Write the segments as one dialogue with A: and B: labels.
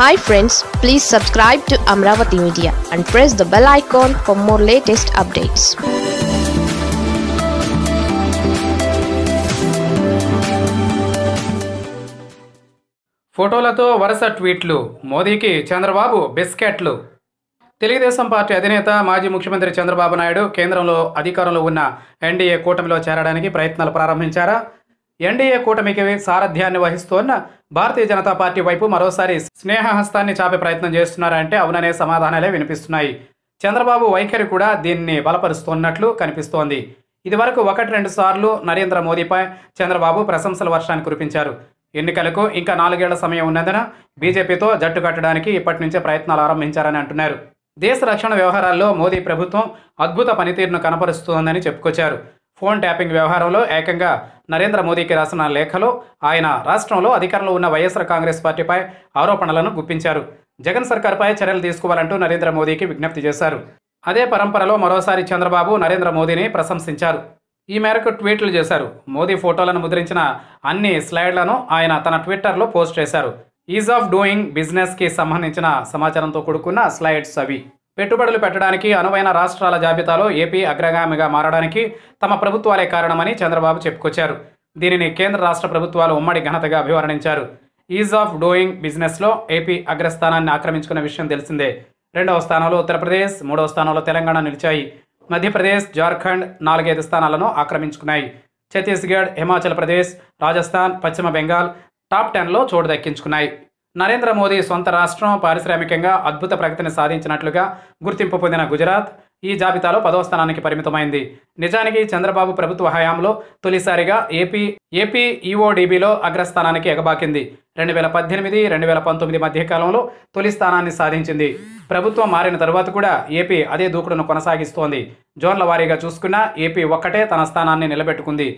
A: hi friends please subscribe to Amaravati media and press the bell icon for more latest updates ఫోటోలతో వరుస ట్వీట్లు మోదీకి చంద్రబాబు బిస్కెట్లు తెలుగుదేశం పార్టీ అధినేత మాజీ ముఖ్యమంత్రి చంద్రబాబు నాయుడు కేంద్రంలో అధికారంలో ఉన్న ఎన్డీఏ కూటమిలో చేరడానికి ప్రయత్నాలు ప్రారంభించారా ఎన్డీఏ కూటమికి సారథ్యాన్ని వహిస్తోన్న భారతీయ జనతా పార్టీ వైపు మరోసారి స్నేహహస్తాన్ని చాపే ప్రయత్నం చేస్తున్నారంటే అవుననే సమాధానాలే వినిపిస్తున్నాయి చంద్రబాబు వైఖరి కూడా దీన్ని బలపరుస్తున్నట్లు కనిపిస్తోంది ఇదివరకు ఒకటి రెండు సార్లు నరేంద్ర మోదీపై చంద్రబాబు ప్రశంసల వర్షాన్ని కురిపించారు ఎన్నికలకు ఇంకా నాలుగేళ్ల సమయం ఉన్నందున బీజేపీతో జట్టు కట్టడానికి ఇప్పటి నుంచే ప్రయత్నాలు ఆరంభించారని అంటున్నారు దేశ రక్షణ వ్యవహారాల్లో మోదీ ప్రభుత్వం అద్భుత పనితీరును కనపరుస్తోందని చెప్పుకొచ్చారు ఫోన్ ట్యాపింగ్ వ్యవహారంలో ఏకంగా నరేంద్ర మోదీకి రాసిన లేఖలో ఆయన రాష్ట్రంలో అధికారంలో ఉన్న వైఎస్ఆర్ కాంగ్రెస్ పార్టీపై ఆరోపణలను గుప్పించారు జగన్ సర్కార్పై చర్యలు తీసుకోవాలంటూ నరేంద్ర మోదీకి విజ్ఞప్తి చేశారు అదే పరంపరలో మరోసారి చంద్రబాబు నరేంద్ర మోదీని ప్రశంసించారు ఈ మేరకు ట్వీట్లు చేశారు మోదీ ఫోటోలను ముద్రించిన అన్ని స్లైడ్లను ఆయన తన ట్విట్టర్లో పోస్ట్ చేశారు ఈజ్ ఆఫ్ డూయింగ్ బిజినెస్కి సంబంధించిన సమాచారంతో కూడుకున్న స్లైడ్స్ అవి పెట్టుబడులు పెట్టడానికి అనువైన రాష్ట్రాల జాబితాలో ఏపీ అగ్రగామిగా మారడానికి తమ ప్రభుత్వాలే కారణమని చంద్రబాబు చెప్పుకొచ్చారు దీనిని కేంద్ర రాష్ట్ర ప్రభుత్వాలు ఉమ్మడి ఘనతగా అభివర్ణించారు ఈజ్ ఆఫ్ డూయింగ్ బిజినెస్లో ఏపీ అగ్రస్థానాన్ని ఆక్రమించుకున్న విషయం తెలిసిందే రెండవ స్థానంలో ఉత్తరప్రదేశ్ మూడవ స్థానంలో తెలంగాణ నిలిచాయి మధ్యప్రదేశ్ జార్ఖండ్ నాలుగైదు స్థానాలను ఆక్రమించుకున్నాయి ఛత్తీస్గఢ్ హిమాచల్ ప్రదేశ్ రాజస్థాన్ పశ్చిమ బెంగాల్ టాప్ టెన్లో చోటు దక్కించుకున్నాయి నరేంద్ర మోదీ సొంత రాష్ట్రం పారిశ్రామికంగా అద్భుత ప్రగతిని సాధించినట్లుగా గుర్తింపు పొందిన గుజరాత్ ఈ జాబితాలో పదవ స్థానానికి పరిమితమైంది నిజానికి చంద్రబాబు ప్రభుత్వ హయాంలో తొలిసారిగా ఏపీ ఏపీ ఈఓడీబీలో అగ్రస్థానానికి ఎగబాకింది రెండు వేల పద్దెనిమిది రెండు వేల పంతొమ్మిది మధ్యకాలంలో తొలి స్థానాన్ని సాధించింది ప్రభుత్వం మారిన తరువాత కూడా ఏపీ అదే దూకుడును కొనసాగిస్తోంది జోన్ల వారీగా చూసుకున్న ఏపీ ఒక్కటే తన స్థానాన్ని నిలబెట్టుకుంది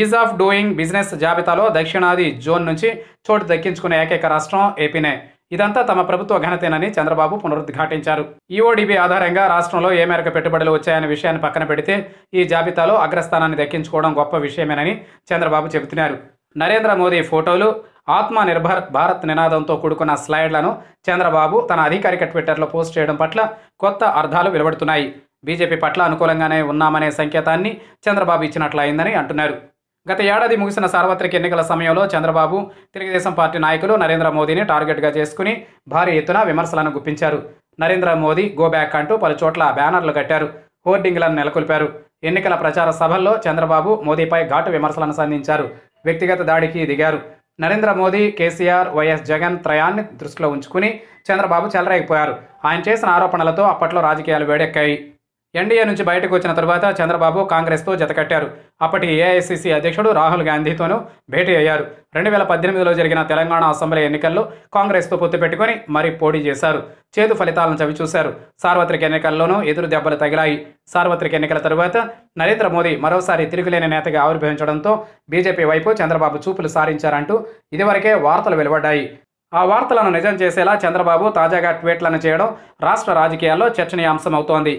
A: ఈజ్ ఆఫ్ డూయింగ్ బిజినెస్ జాబితాలో దక్షిణాది జోన్ నుంచి చోటు దక్కించుకునే ఏకైక రాష్ట్రం ఏపీనే ఇదంతా తమ ప్రభుత్వ ఘనతేనని చంద్రబాబు పునరుద్ఘాటించారు ఈఓడిబి ఆధారంగా రాష్ట్రంలో ఏ మేరకు పెట్టుబడులు వచ్చాయనే విషయాన్ని పక్కన పెడితే ఈ జాబితాలో అగ్రస్థానాన్ని దక్కించుకోవడం గొప్ప విషయమేనని చంద్రబాబు చెబుతున్నారు నరేంద్ర మోదీ ఫోటోలు ఆత్మ నిర్భర్ భారత్ నినాదంతో కూడుకున్న స్లైడ్లను చంద్రబాబు తన అధికారిక ట్విట్టర్లో పోస్ట్ చేయడం పట్ల కొత్త అర్థాలు వెలువడుతున్నాయి బీజేపీ పట్ల అనుకూలంగానే ఉన్నామనే సంకేతాన్ని చంద్రబాబు ఇచ్చినట్లయిందని అంటున్నారు గత ఏడాది ముగిసిన సార్వత్రిక ఎన్నికల సమయంలో చంద్రబాబు తెలుగుదేశం పార్టీ నాయకులు నరేంద్ర మోదీని టార్గెట్గా చేసుకుని భారీ ఎత్తున విమర్శలను గుప్పించారు నరేంద్ర మోదీ గో బ్యాక్ అంటూ పలు చోట్ల బ్యానర్లు కట్టారు హోర్డింగ్లను నెలకొల్పారు ఎన్నికల ప్రచార సభల్లో చంద్రబాబు మోదీపై ఘాటు విమర్శలను సంధించారు వ్యక్తిగత దాడికి దిగారు నరేంద్ర మోదీ కేసీఆర్ వైఎస్ జగన్ త్రయాన్ని దృష్టిలో ఉంచుకుని చంద్రబాబు చెలరేగిపోయారు ఆయన చేసిన ఆరోపణలతో అప్పట్లో రాజకీయాలు వేడెక్కాయి ఎన్డీఏ నుంచి బయటకు వచ్చిన తర్వాత చంద్రబాబు కాంగ్రెస్తో జతకట్టారు అప్పటి ఏఐసిసి అధ్యక్షుడు రాహుల్ గాంధీతోనూ భేటీ అయ్యారు రెండు వేల పద్దెనిమిదిలో జరిగిన తెలంగాణ అసెంబ్లీ ఎన్నికల్లో కాంగ్రెస్తో పొత్తు పెట్టుకొని మరీ పోటీ చేశారు చేదు ఫలితాలను చవిచూశారు సార్వత్రిక ఎన్నికల్లోనూ ఎదురు దెబ్బలు తగిలాయి సార్వత్రిక ఎన్నికల తరువాత నరేంద్ర మోదీ మరోసారి తిరుగులేని నేతగా ఆవిర్భవించడంతో బీజేపీ వైపు చంద్రబాబు చూపులు సారించారంటూ ఇదివరకే వార్తలు వెలువడ్డాయి ఆ వార్తలను నిజం చేసేలా చంద్రబాబు తాజాగా ట్వీట్లను చేయడం రాష్ట్ర రాజకీయాల్లో చర్చనీయాంశం అవుతోంది